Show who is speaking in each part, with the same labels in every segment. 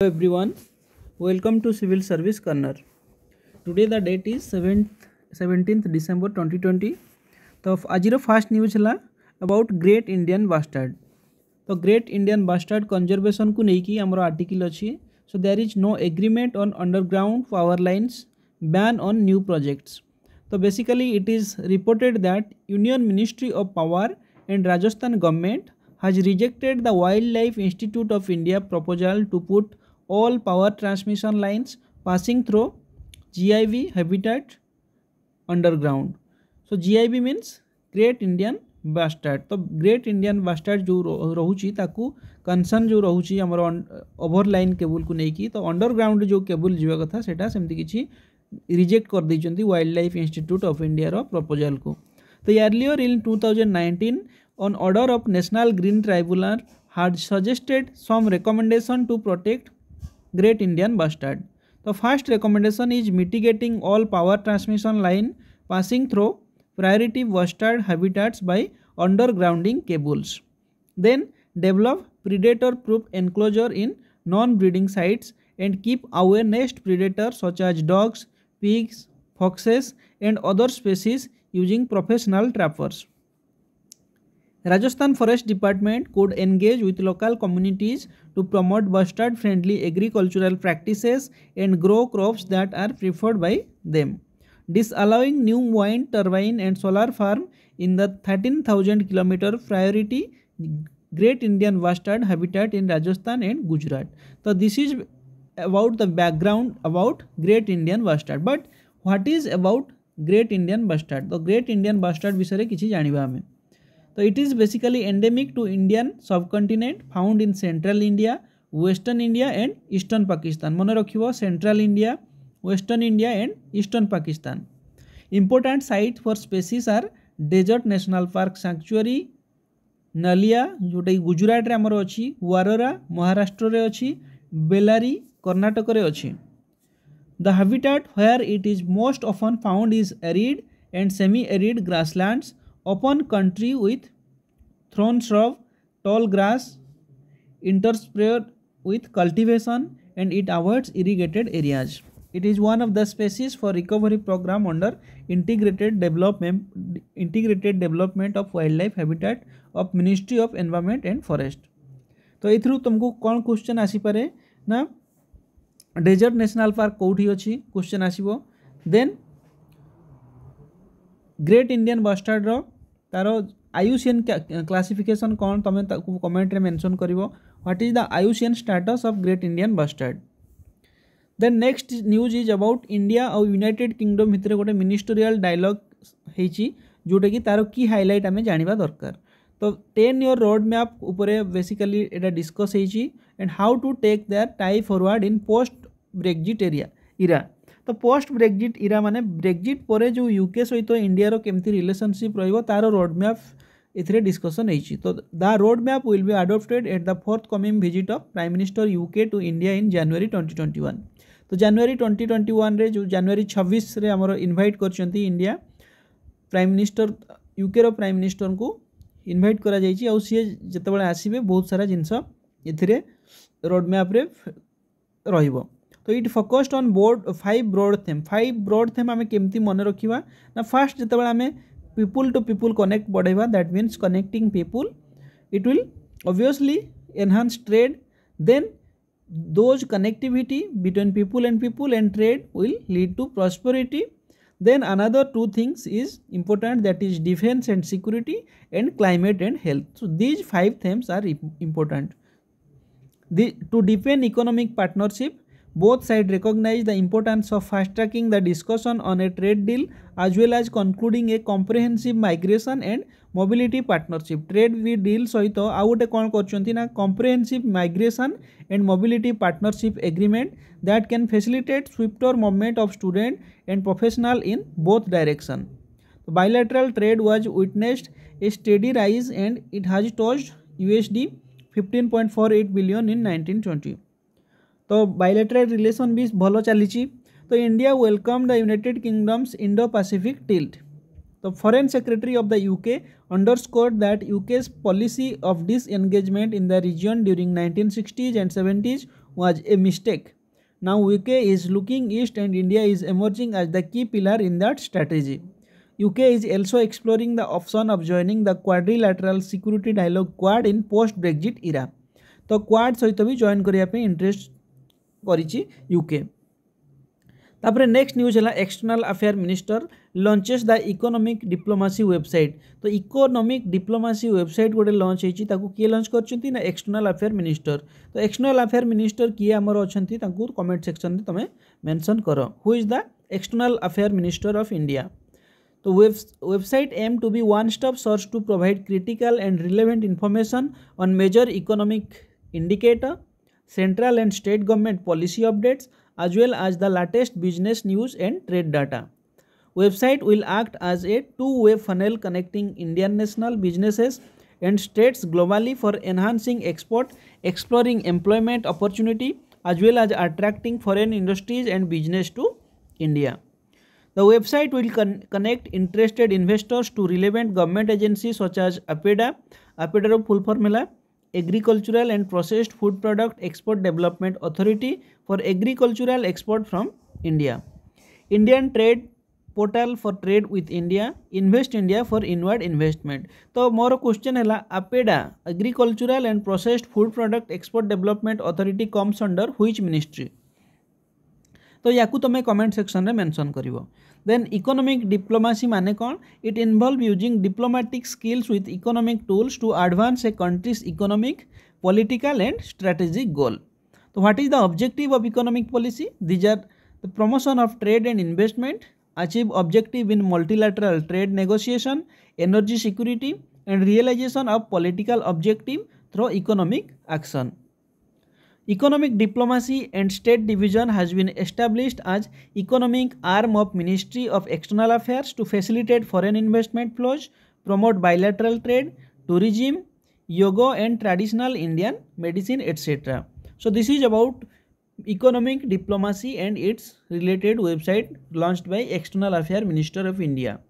Speaker 1: Hello everyone, welcome to Civil Service Corner. Today the date is 7th, 17th December 2020. तो आज fast news है about great Indian bustard तो great Indian bustard conservation को लेकिन आमर article अच्छी so there is no agreement on underground power lines ban on new projects तो basically it is reported that union ministry of power and Rajasthan government has rejected the wild life institute of India proposal to put all power transmission lines passing through GIB habitat underground. So GIB means great Indian Bastard. तो great Indian Bastard जो रोची concern जो रोची आम over line cable को लेकिन तो underground जो cable जावा कथा सेमती किसी रिजेक्ट कर देखते wild life institute of India proposal को तो earlier in two thousand nineteen an order of national green tribunal had suggested some recommendation to protect Great Indian Bustard. The first recommendation is mitigating all power transmission line passing through priority bustard habitats by undergrounding cables. Then develop predator-proof enclosure in non-breeding sites and keep away nest predators such as dogs, pigs, foxes and other species using professional trappers. Rajasthan forest department could engage with local communities to promote bustard friendly agricultural practices and grow crops that are preferred by them disallowing new wind turbine and solar farm in the thirteen thousand kilometre priority great Indian bustard habitat in Rajasthan and Gujarat तो this is about the background about great Indian bustard but what is about great Indian bustard तो great Indian bustard विषय किसी जानवा आम तो it is basically endemic to Indian subcontinent found in central India western India and eastern Pakistan मन रख central India western India and eastern Pakistan important site for species are desert national park sanctuary Naliya जोटा कि गुजराट आमर अच्छी वारोरा महाराष्ट्र अच्छी बेलारी कर्णाटक अच्छी the habitat where it is most often found is arid and semi arid grasslands open country with thorn shrub tall grass interspread with cultivation and it avoids irrigated areas it is one of the species for recovery program under integrated development integrated development of wildlife habitat of ministry of environment and forest तो ए तुमको कौन question आसीपे ना desert national park कौटी अच्छी question आसो then great Indian बस्टार्डर तार IUCN classification कौन तुम कमेन्ट्रे मेनसन कर what is the IUCN status of great Indian bustard the next news is about India और यूनिटेड किंगडम भितर गोटे मिनिस्टोरियाल डायलग हो जोटा कि तार की हाइलाइट आम जाना दरकार तो टेन योर रोड मैप उपर बेसिकली यहाँ discuss and how to take their tie forward in post Brexit area era तो पोस्ट ब्रेक्जिट इरा मैंने ब्रेक्जिट पर जो यूके सहित इंडिया रो केमती रिलेसनशिप रहिबो तार रोड मैप एथिरे तो the road map will be adopted at the forthcoming visit of prime minister UK to India in twenty twenty one तो ट्वेंटी ट्वेंटी वन जो जानुरी 26 रे कर India prime minister UK prime minister को invite कर जाईची आ बहुत सारा जिनस ए road मैप्रे रे तो it focused on board five broad theme five broad theme आम कमी मन रखा ना फास्ट जिते आम पीपुल टू पीपुल कनेक्ट बढ़ेगा that means connecting people it will obviously enhance trade then those connectivity between people and people and trade will lead to prosperity then another two things is important that is defence and security and climate and health so these five themes are important the to defend economic partnership Both sides recognize the importance of fast-tracking the discussion on a trade deal as well as concluding a comprehensive migration and mobility partnership. Trade with deal ସହିତ ଆଉ ଗୋଟେ କ'ଣ କରୁଛନ୍ତି ନା comprehensive migration and mobility partnership agreement that can facilitate swifter movement of student and professional in both direction. Bilateral trade was witnessed a steady rise and it has touched USD 15.48 billion in 1920. तो बायोलेटर relation भी भल चली तो India welcome the United Kingdom's Indo Pacific tilt तो foreign secretary of the UK underscore that UK's policy of disengagement in the region during 1960s and seventies was a mistake now UK is looking east and India is emerging as the key pillar in that strategy UK is also exploring the option of joining the quadri quadrilateral security dialogue quad in post Brexit इरा तो quad सहित भी join करने interest କରିଛି UK ତାପରେ next news ହେଲା external affair minister launches the economic diplomacy website ତ economic diplomacy website ଗୋଟେ launch ହେଇଛି ତାକୁ କିଏ ଲଞ୍ଚ କରିଛନ୍ତି ନା ଏକ୍ସଟର୍ନାଲ୍ ଆଫେୟାର ମିନିଷ୍ଟର ତ ଏକ୍ସଟର୍ନାଲ୍ ଆଫେୟାର ମିନିଷ୍ଟର କିଏ ଆମର ଅଛନ୍ତି ତାଙ୍କୁ କମେଣ୍ଟ ସେକ୍ସନରେ ତୁମେ ମେନସନ୍ କର who is the external affair minister of India तो website aim to be one stop search to provide critical and relevant information on major economic indicator central and state government policy updates as well as the latest business news and trade data. Website will act as a two-way funnel connecting Indian national businesses and states globally for enhancing export, exploring employment opportunity as well as attracting foreign industries and business to India. The website will con connect interested investors to relevant government agencies such as APEDA, APEDA of full formula, agricultural and processed food product export development authority for agricultural export from india indian trade portal for trade with India invest India for inward investment तो मोर question है APEDA agricultural and processed food product export development authority comes under which ministry तो या तुम्हें comment section में mention कर then economic diplomacy माने कौन it involve using diplomatic skills with economic tools to advance a country's economic political and strategic goal तो what is the objective of economic policy these are the promotion of trade and investment achieve objective in multilateral trade negotiation energy security and realization of political objective through economic action Economic Diplomacy and State Division has been established as economic arm of Ministry of External Affairs to facilitate foreign investment flows, promote bilateral trade, tourism, yoga and traditional Indian medicine etc. So this is about economic diplomacy and its related website launched by External Affairs Minister of India.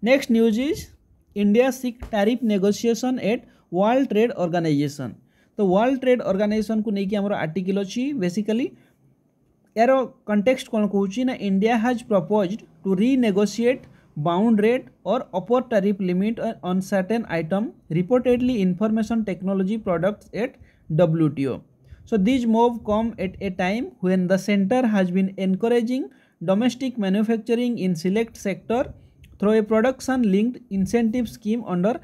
Speaker 1: Next news is India seek tariff negotiation at World Trade Organization. ତ world trade ଅର୍ଗାନାଇଜେସନ୍କୁ ନେଇକି ଆମର article ଅଛି basically ଏହାର context କ'ଣ କହୁଛି ନା India has proposed to renegotiate bound rate or upper tariff limit on certain item reportedly information technology products at WTO. So these move come at a time when the center has been encouraging domestic manufacturing in select sector through a production linked incentive scheme under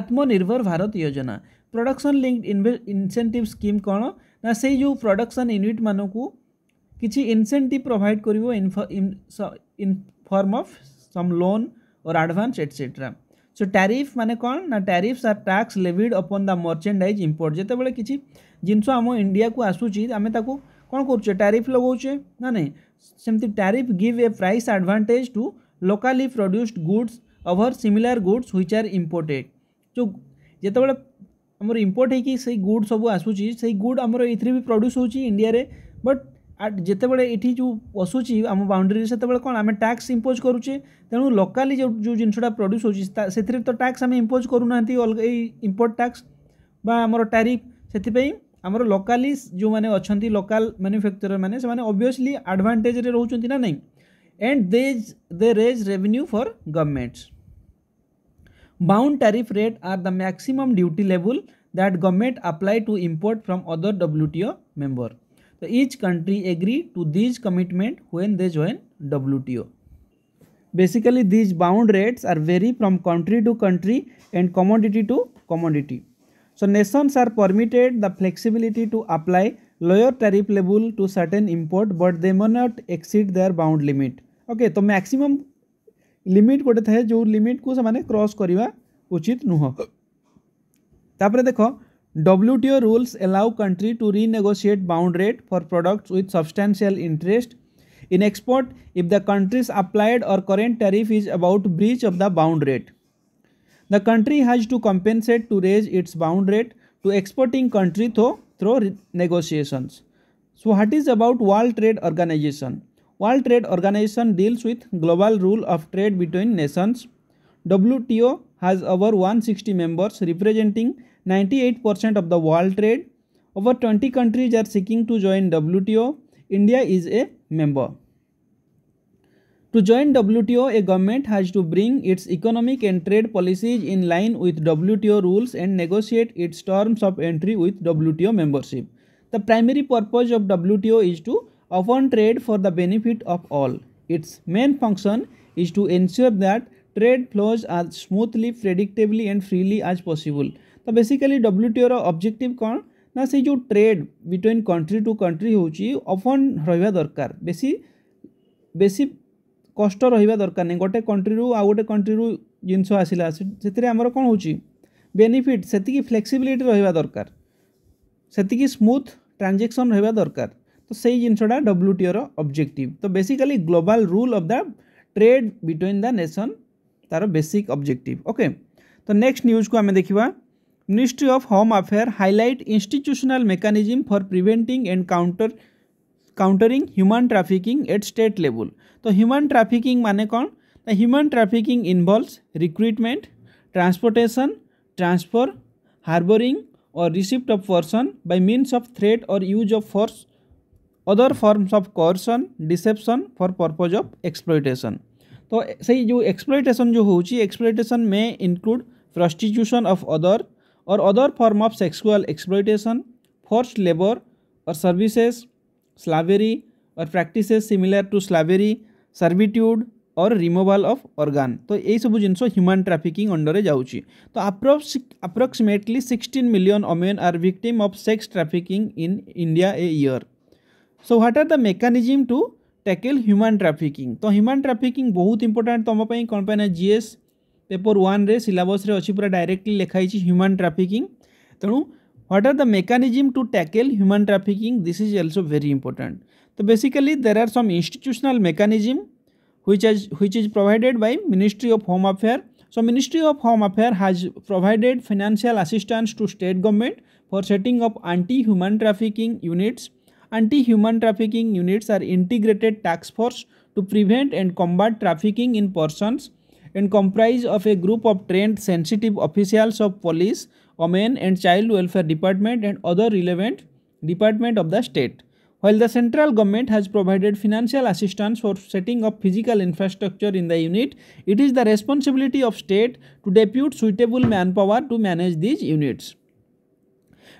Speaker 1: Atmanirbhar Bharat Yojana. Production linked incentive scheme କ'ଣ ନା ସେଇ ଯେଉଁ production unit ମାନଙ୍କୁ କିଛି किसी provide କରିବ कर form of some loan और आडभांस एटसेट्रा सो टैरिफ मान कौन ना tariffs are tax levied upon the merchandise import जो किसी जिनस आम इंडिया को आसूची आम कौन कर टैरिफ लगाचे ना ना सेमती tariff give a price advantage to locally produced goods over similar goods हुई आर इम्पोर्टेड जो जो आम इम्पोर्ट हो गुड सब आसूँ से गुड आम ए प्रड्यूस हो इंडिया बट जिते बड़े ये बसुच्छे आम बाउंड्री से कौन आम टैक्स इंपोज करुचे तेणु लोकाली जो जो जिनटा प्रड्यूस हो तो टैक्स आम इम्पोज करूना अलग इम्पोर्ट टैक्स वमर टारिफ से आम लोकाली जो मैंने अच्छा लोकाल मानुफैक्चर मैंने अभीयसली आडभांटेज रोचना ना and they raise revenue for governments Bound tariff rate are the maximum duty level that government apply to import from other WTO member. So each country agree to these commitment when they join WTO. Basically these bound rates are vary from country to country and commodity to commodity. So nations are permitted the flexibility to apply lower tariff level to certain import but they may not exceed their bound limit. Okay, so maximum limit गोटे थाए जो limit को से cross करवा उचित नुह तापर देख WTO rules allow country to renegotiate rate for products of substantial interest in export if the countries applied or current tariff is about breach of the rate the country has to compensate to raise its rate to exporting country through through negotiations so what is about World Trade Organization World Trade Organization deals with global rule of trade between nations. WTO has over 160 members representing 98% of the world trade. Over 20 countries are seeking to join WTO. India is a member. To join WTO, a government has to bring its economic and trade policies in line with WTO rules and negotiate its terms of entry with WTO membership. The primary purpose of WTO is to upon trade for the benefit of all. Its main function is to ensure that trade flows as smoothly, predictably and freely as possible. तो basically WTO objective कौन ना से जो trade between country to country होफन रहा दरकार बेसी बेसी कष्ट रहा दरकार नहीं गोटे कंट्री रू आ गोटे कंट्री रू जिनस आसला से आमर कौन हो बेनिफिट से फ्लेक्सीबिलिटी रहा दरकार से स्मूथ ट्रांजेक्शन रहा दरकार तो से जिनसटा डब्ल्यू टीओ रबजेक्टिव तो basically global rule of the trade between the nation तार बेसिक अब्जेक्टिव ओके तो नेक्स्ट न्यूज को आम देखा ministry of home affair highlight institutional mechanism for preventing and counter countering human trafficking at state level तो human trafficking माने कौन human trafficking involves recruitment transportation transfer harbouring or receipt of person by means of threat or use of force other forms of coercion deception for purpose of exploitation तो सही जो exploitation जो हूँ exploitation may include prostitution of other or other form of sexual exploitation forced labour or services slavery or practices similar to slavery servitude or removal of organ तो यही सब जिन human trafficking under जाऊँगी तो approx approximately sixteen million women are victim of sex trafficking in India a year so what are the mechanism to tackle human trafficking तो human trafficking बहुत important तुम्हें कौन ना जीएस पेपर वन रे अच्छी पूरा डायरेक्टली लिखाई ह्यूमन ट्राफिकिंग तेणु what are the mechanism to tackle human trafficking this is also very important तो basically there are some institutional mechanism हुई is which is provided by ministry of home affair so ministry of home affair has provided financial assistance to state government for setting of anti human trafficking units Anti-human trafficking units are integrated task force to prevent and combat trafficking in persons and comprise of a group of trained sensitive officials of police, women and child welfare department and other relevant department of the state. While the central government has provided financial assistance for setting up physical infrastructure in the unit, it is the responsibility of state to depute suitable manpower to manage these units.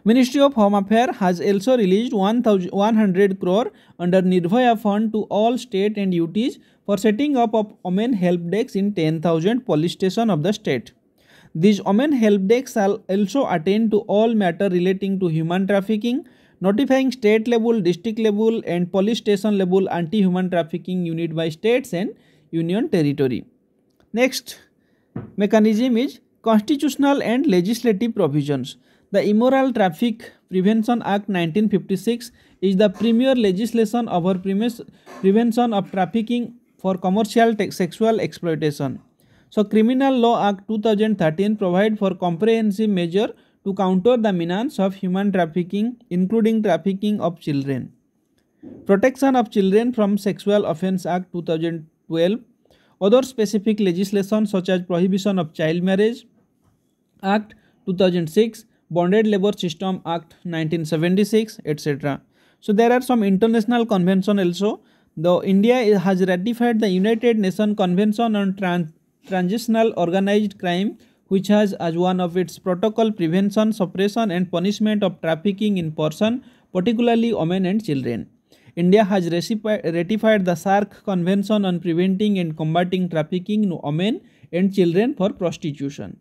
Speaker 1: Ministry of Home Affairs has also released 100 crore under Nirbhaya Fund to all state and UTs for setting up of Omen help desks in 10,000 police stations of the state. These Omen help desks shall also attend to all matter relating to human trafficking, notifying state level, district level and police station level anti-human trafficking unit by states and union territory. Next mechanism is constitutional and legislative provisions. The Immoral Traffic Prevention Act 1956 is the premier legislation over prevention of trafficking for commercial sexual exploitation. So Criminal Law Act 2013 provide for comprehensive measure to counter the menace of human trafficking including trafficking of children. Protection of Children from Sexual Offence Act 2012 other specific legislation such as prohibition of child marriage act 2006 Bonded Labor System Act 1976, etc. So there are some international convention also. The India has ratified the United Nations Convention on Trans Transitional Organized Crime, which has as one of its protocol prevention, suppression and punishment of trafficking in person, particularly women and children. India has ratified the SARC Convention on Preventing and Combating Trafficking in Women and Children for Prostitution.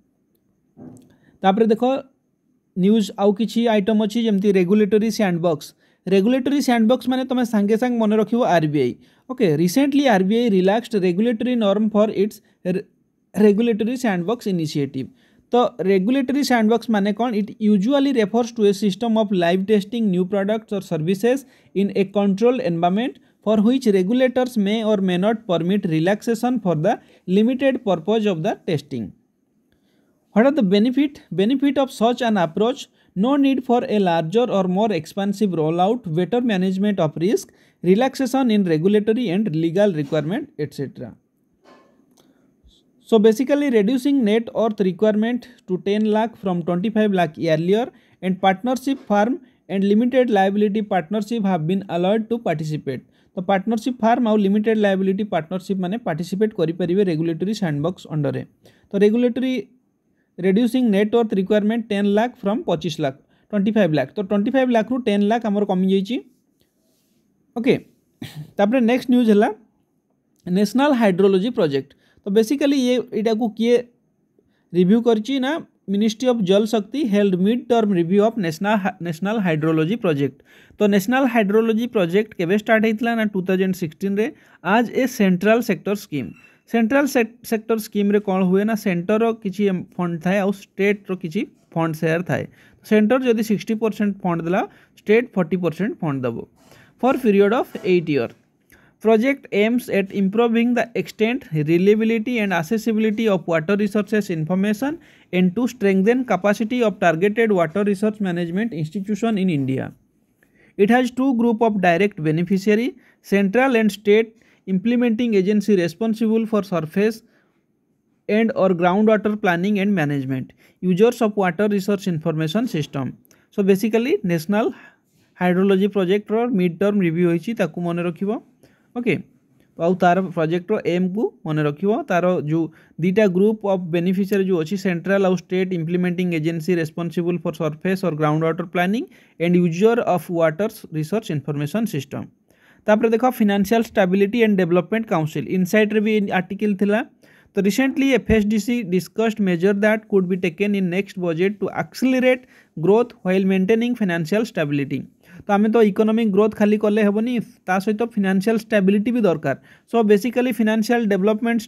Speaker 1: तापर देखो news आउ किसी item अच्छी जमी regulatory सैंडबक्स regulatory सैंडबक्स मैंने तुम्हें सांगे सांगे मन रख RBI okay recently RBI relaxed regulatory norm for its regulatory sandbox initiative तो रेगुलेटरी सैंडबॉक्स मैंने कौन it usually refers to a system of live testing new products और services in a control environment for which regulators may or may not permit relaxation for the limited purpose of the testing What are the benefit? Benefit of such an approach? No need for a larger or more expansive rollout, better management of risk, relaxation in regulatory and legal requirement, etc. So basically reducing net worth requirement to 10 lakh from 25 lakh earlier and partnership firm and limited liability partnership have been allowed to participate. तो partnership firm आउ limited liability partnership मैंने participate regulatory sandbox under. Under तो regulatory reducing net worth requirement ten lakh from पचीस lakh twenty five lakh तो twenty five lakh रु ten lakh आम कमी जाइए ओके okay. नेक्स्ट न्यूज है नेशनल हाइड्रोलोजी प्रोजेक्ट तो बेसिकली ये यहाँ को किए रिव्यू कर ministry of Jal Shakti held mid term review of national national hydrology project तो नेशनल हाइड्रोलॉजी प्रोजेक्ट केवे स्टार्ट होता ना two thousand sixteen as a central sector scheme central sector ସ୍କିମ୍ରେ କ'ଣ ହୁଏ ନା ସେଣ୍ଟରର କିଛି ଫଣ୍ଡ ଥାଏ ଆଉ ଷ୍ଟେଟ୍ର କିଛି ଫଣ୍ଡ ସେୟାର ଥାଏ ସେଣ୍ଟର ଯଦି ସିକ୍ସଟି ପରସେଣ୍ଟ ଫଣ୍ଡ ଦେଲା ଷ୍ଟେଟ୍ ଫର୍ଟି ପରସେଣ୍ଟ ଫଣ୍ଡ ଦେବ for period of eight year project aims at improving the extent, reliability and accessibility of water resources information and to strengthen capacity of targeted water resource management institution in India. It has two group of direct beneficiary, central and state implementing agency responsible for surface and or groundwater planning and management users of water resource information system so basically national hydrology project ro mid term review hoichi taku mone rakhibo okay ଆଉ ତାର ପ୍ରୋଜେକ୍ଟର ଏମ୍କୁ ମନେ ରଖିବ ତାର ଯେଉଁ ଦୁଇଟା group of beneficiary ଯେଉଁ ଅଛି central ଆଉ state implementing agency responsible for surface or ground water planning and user of waters research information system ତାପରେ ଦେଖ financial stability and development council ଇନସାଇଟ୍ରେ भी आर्टिकल ଥିଲା तो recently F S D C discussed measure that could be taken in next budget to accelerate growth while maintaining financial stability तो आम तो economic growth खाली कले हेनी सहित तो फाइनान्शियल स्टेबिलिटी भी दरकार so basically financial development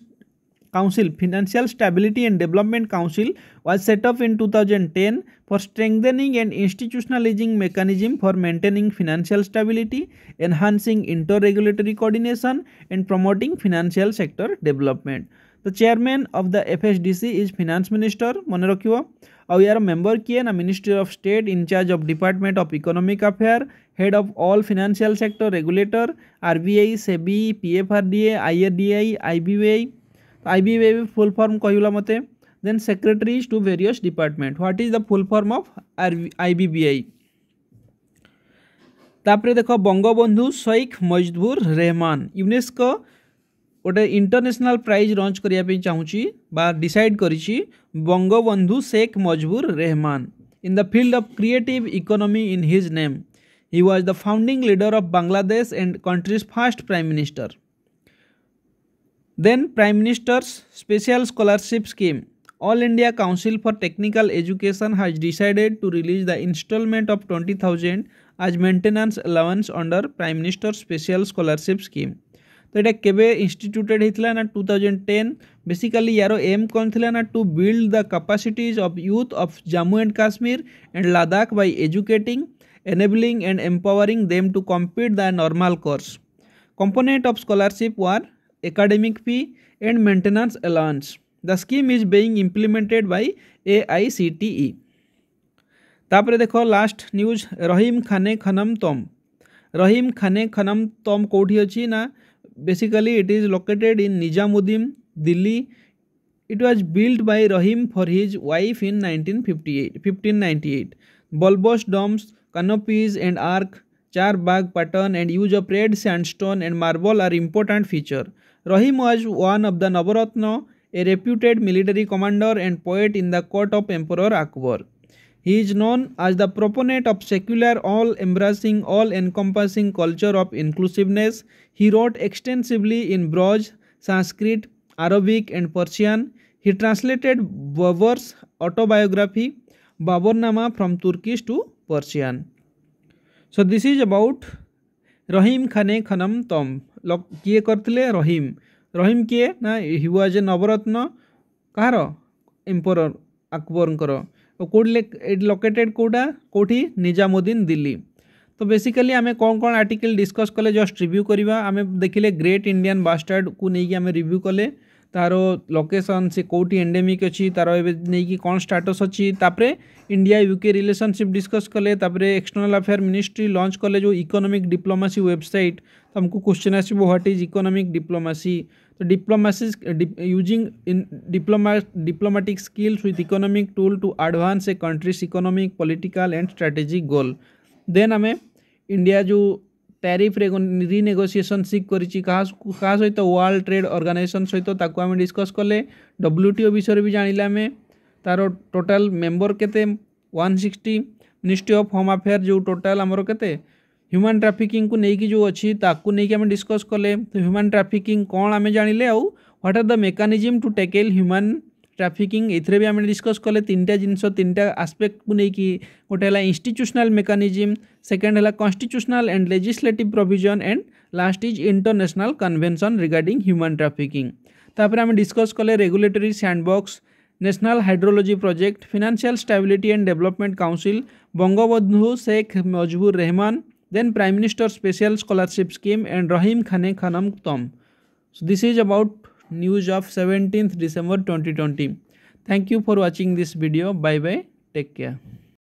Speaker 1: Council, Financial Stability and Development Council, was set up in 2010 for strengthening and institutionalizing mechanism for maintaining financial stability, enhancing inter-regulatory coordination, and promoting financial sector development. The chairman of the FSDC is Finance Minister, मने रखियो और यार member na ना of State in charge of Department of Economic Affairs, head of all financial sector regulator, RBI, SEBI, PFRDA, IRDAI, IBA. I B वे full form कहला मत then secretary to various department what is the full form of I B B I तापर देख Bangabandhu Sheikh Mujibur Rahman UNESCO गोटे international prize launch करने चाहिए decide कर Bangabandhu Sheikh Mujibur Rahman in the field of creative economy in his name he was the founding leader of Bangladesh and country's first prime minister then prime minister's special scholarship scheme India India Council for education Education decided to release the the installment twenty thousand as maintenance allowance under prime Minister's special Scholarship scheme तो ये केवे instituted होता ना two thousand ten basically यार aim कौन थी ना to build the capacities of youth of Jammu and Kashmir and Ladakh by educating enabling and empowering them to compete the normal course component of scholarship were academic fee and maintenance allowance. The scheme is being implemented by AICTE. तापर dekho last news rahim khane khanam tom rahim khane khanam tom kothi achi na basically it is located in nizamuddin delhi it was built by rahim for his wife in 1958 1598 bulbous domes, canopies and arch, charbagh pattern and use of red sandstone and marble are important feature. Rahim was one of the Navratna a reputed military commander and poet in the court of emperor Akbar he is known as the proponent of secular all embracing all encompassing culture of inclusiveness he wrote extensively in Braj Sanskrit Arabic and Persian he translated Babur's autobiography Baburnama from Turkish to Persian so this is about Rahim खाने खनम तम କିଏ କରିଥିଲେ ରହିମ୍ ରହିମ୍ କିଏ ନା he was ଏ ନବରତ୍ନ କାହାର ଏମ୍ପରର୍ ଆକବରଙ୍କର କେଉଁଠି ଏଇଠି ଲୋକେଟେଡ଼୍ କେଉଁଟା କେଉଁଠି ନିଜାମୁଦ୍ଦିନ୍ ଦିଲ୍ଲୀ ତ ବେସିକାଲି ଆମେ କ'ଣ କ'ଣ ଆର୍ଟିକଲ୍ ଡିସ୍କସ୍ କଲେ ଜଷ୍ଟ ରିଭ୍ୟୁ କରିବା ଆମେ ଦେଖିଲେ ଗ୍ରେଟ୍ ଇଣ୍ଡିଆନ୍ ବାଷ୍ଟାର୍ଡ଼କୁ ନେଇକି ଆମେ ରିଭ୍ୟୁ କଲେ तार लोकेसन से कौटी एंडेमिक अच्छी तार नहीं कौन स्टाटस अच्छी तापर इंडिया यूके रिलेसनशिप डिस्कस कले एक्सटर्नाल अफेयर मिनिस्ट्री लॉन्च कले जो इकोनॉमिक डिप्लोमेसी वेबसाइट तो हमको question as what is economic diplomacy तो diplomacy using in diploma diplomatic skills with economic tool to advance a country's economic political and strategic goal then हमें India जो tariff renegotiation सिक् कर सहित world Trade organisation सहित आम discuss कले W TO विषय भी जान लें तार टोटाल मेम्बर के sixty ministry of home affair जो टोटाल आमर के ह्यूमान ट्राफिकिंग को लेकिन जो अच्छी नहीं आम डिस्कस कले तो ह्यूमान ट्राफिकिंग कौन आम जान लें आउ what are the mechanism to tackle human trafficking এতে বি আমি ডিসকস কলে তিনটা জিনিস তিনটা আসপেক্টু নেই গোটে হল ইনস্টিট্যুশনাল মেকানিজম সেকেন্ড হল constitutional and legislative provision and last is international convention regarding human trafficking তাপরে আমি ডিসকস কলে regulatory sandbox national hydrology project financial stability and development council Bangabandhu Sheikh Mujibur Rahman then prime minister special scholarship scheme and Rahim খানে খানম তম so this is about news of 17th December 2020. Thank you for watching this video. Bye bye. Take care.